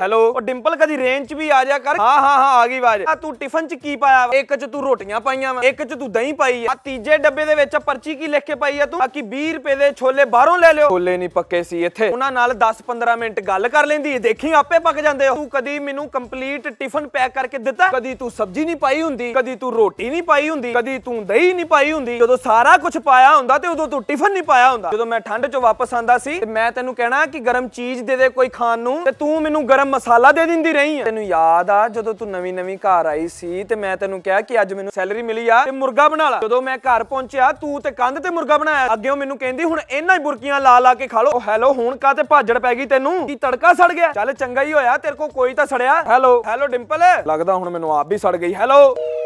hello ਉਹ ਡਿੰਪਲ ਕਦੀ range ਚ ਵੀ ਆ ਜਾ ਕਰ ਹਾਂ ਹਾਂ ਹਾਂ ਆ ਗਈ ਆਵਾਜ਼ ਆ ਤੂੰ ਟਿਫਨ ਚ ਕੀ ਪਾਇਆ ਇੱਕ ਚ ਤੂੰ ਰੋਟੀਆਂ ਪਾਈਆਂ ਵਾ ਇੱਕ ਚ ਤੂੰ ਦਹੀਂ ਪਾਈ ਆ ਤੀਜੇ ਡੱਬੇ ਦੇ ਵਿੱਚ ਪਰਚੀ ਕੀ ਲਿਖ ਕੇ ਪਾਈ ਆ ਤੂੰ ਬਾਕੀ 20 ਰੁਪਏ ਦੇ ਛੋਲੇ ਬਾਹਰੋਂ ਲੈ ਲਿਓ ਛੋਲੇ ਨਹੀਂ ਪੱਕੇ ਸੀ ਇੱਥੇ ਉਹਨਾਂ ਨਾਲ 10-15 ਮਿੰਟ ਗੱਲ ਕਰ ਲੈਂਦੀ ਦੇਖੀ ਆਪੇ ਪੱਕ ਜਾਂਦੇ ਤੂੰ ਕਦੀ ਮੈਨੂੰ ਕੰਪਲੀਟ ਟਿਫਨ ਪੈਕ ਕਰਕੇ ਦਿੱਤਾ ਕਦੀ ਤੂੰ ਸਬਜ਼ੀ ਨਹੀਂ ਪਾਈ ਹੁੰਦੀ ਕਦੀ ਤੂੰ ਰੋਟੀ ਨਹੀਂ ਪਾਈ ਹੁੰਦੀ ਕਦੀ ਤੂੰ ਦਹੀਂ ਨਹੀਂ ਪਾਈ ਹੁੰਦੀ ਜਦੋਂ ਸਾਰਾ ਕੁਝ ਪਾਇਆ ਹੁੰਦਾ ਤੇ ਉਦੋਂ ਤੂੰ ਟਿਫਨ ਨਹੀਂ ਪਾਇਆ ਹੁੰਦਾ ਜਦੋਂ ਮੈਂ ਠੰਡ 'ਚੋਂ ਵਾਪਸ ਆਂਦਾ ਸੀ ਤੇ ਮੈਂ ਤੈਨੂੰ ਕਹਿਣਾ ਕਿ ਗਰਮ ਚੀਜ਼ ਦੇ ਦੇ ਕੋਈ ਖਾਣ ਨੂੰ ਤੇ ਤੂੰ ਮੈਨੂੰ ਗਰਮ ਮਸਾਲਾ ਦੇ ਦਿੰਦੀ ਰਹੀ ਆ ਤੈਨੂੰ ਯਾਦ ਆ ਜਦੋਂ ਤੂੰ ਨਵੀਂ ਨਵੀਂ ਘਰ ਆਈ ਸੀ ਤੇ ਮੈਂ ਤੈਨੂੰ ਕਿਹਾ ਕਿ ਅੱਜ ਮੈਨੂੰ ਸੈਲਰੀ ਮਿਲੀ ਆ ਤੇ ਮੁਰਗਾ ਬਣਾ ਲੈ ਜਦੋਂ ਮੈਂ ਘਰ ਪਹੁੰਚਿਆ ਤੂੰ ਤੇ ਕੰਧ ਤੇ ਮੁਰਗਾ ਬਣਾਇਆ ਅੱਗੇ ਉਹ ਮੈਨੂੰ ਕਹਿੰਦੀ ਹੁਣ ਇੰਨਾ ਹੀ ਬੁਰਕੀਆਂ ਲਾ ਲਾ ਕੇ ਖਾ ਲੋ ਹੈਲੋ ਹੁਣ ਕਾ ਤੇ ਭਾਜੜ ਪੈ ਗਈ ਤੈਨੂੰ ਕੀ ਤੜਕਾ ਸੜ ਗਿਆ ਚੱਲ ਚੰਗਾ ਹੀ ਹੋਇਆ ਤੇਰੇ ਕੋ ਕੋਈ ਤਾਂ ਸੜਿਆ ਹੈਲੋ ਹੈਲੋ ਡਿੰਪਲ ਲੱਗਦਾ ਹੁਣ ਮੈਨੂੰ ਆਪ ਵੀ ਸੜ ਗਈ ਹੈਲੋ